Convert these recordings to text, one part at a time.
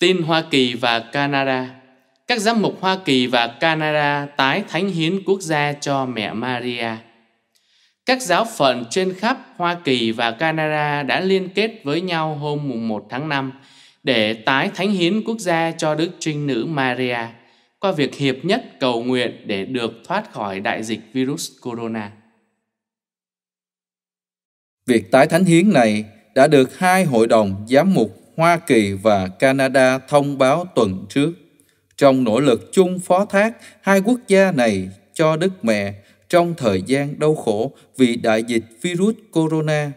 Tin Hoa Kỳ và Canada Các giám mục Hoa Kỳ và Canada tái thánh hiến quốc gia cho mẹ Maria. Các giáo phận trên khắp Hoa Kỳ và Canada đã liên kết với nhau hôm mùng 1 tháng 5 để tái thánh hiến quốc gia cho Đức Trinh Nữ Maria qua việc hiệp nhất cầu nguyện để được thoát khỏi đại dịch virus corona. Việc tái thánh hiến này đã được hai hội đồng giám mục Hoa Kỳ và Canada thông báo tuần trước. Trong nỗ lực chung phó thác hai quốc gia này cho Đức Mẹ trong thời gian đau khổ vì đại dịch virus corona,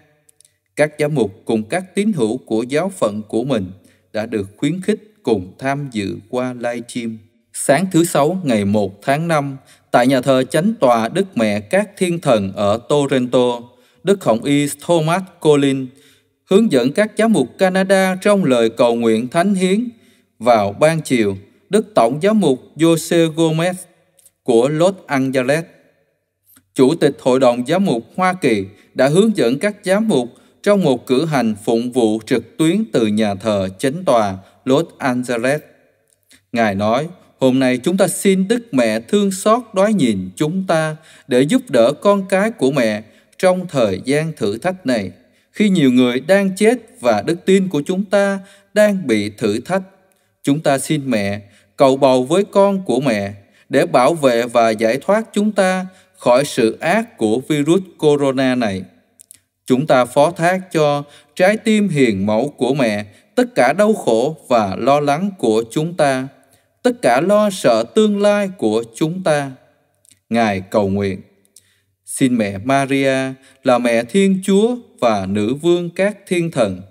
các giám mục cùng các tín hữu của giáo phận của mình đã được khuyến khích cùng tham dự qua live stream. Sáng thứ Sáu ngày 1 tháng 5, tại nhà thờ Chánh tòa Đức Mẹ các Thiên Thần ở Toronto, Đức Hồng Y Thomas Collins hướng dẫn các giám mục Canada trong lời cầu nguyện thánh hiến vào ban chiều Đức Tổng giám mục Jose Gomez của Los Angeles. Chủ tịch Hội đồng Giám mục Hoa Kỳ đã hướng dẫn các giám mục trong một cử hành phụng vụ trực tuyến từ nhà thờ chánh tòa Los Angeles. Ngài nói, hôm nay chúng ta xin Đức Mẹ thương xót đói nhìn chúng ta để giúp đỡ con cái của mẹ trong thời gian thử thách này khi nhiều người đang chết và đức tin của chúng ta đang bị thử thách. Chúng ta xin mẹ, cầu bầu với con của mẹ để bảo vệ và giải thoát chúng ta khỏi sự ác của virus corona này. Chúng ta phó thác cho trái tim hiền mẫu của mẹ tất cả đau khổ và lo lắng của chúng ta, tất cả lo sợ tương lai của chúng ta. Ngài cầu nguyện. Xin mẹ Maria là mẹ Thiên Chúa và nữ vương các thiên thần,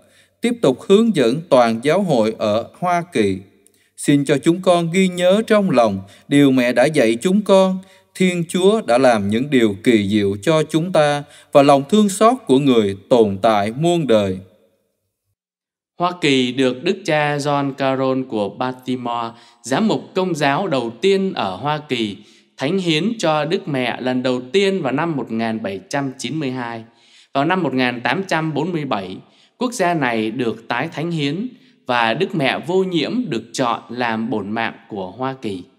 tiếp tục hướng dẫn toàn giáo hội ở Hoa Kỳ. Xin cho chúng con ghi nhớ trong lòng điều mẹ đã dạy chúng con. Thiên Chúa đã làm những điều kỳ diệu cho chúng ta và lòng thương xót của người tồn tại muôn đời. Hoa Kỳ được Đức cha John Carroll của Baltimore, giám mục công giáo đầu tiên ở Hoa Kỳ, thánh hiến cho Đức Mẹ lần đầu tiên vào năm 1792. Vào năm 1847, quốc gia này được tái thánh hiến và Đức Mẹ vô nhiễm được chọn làm bổn mạng của Hoa Kỳ.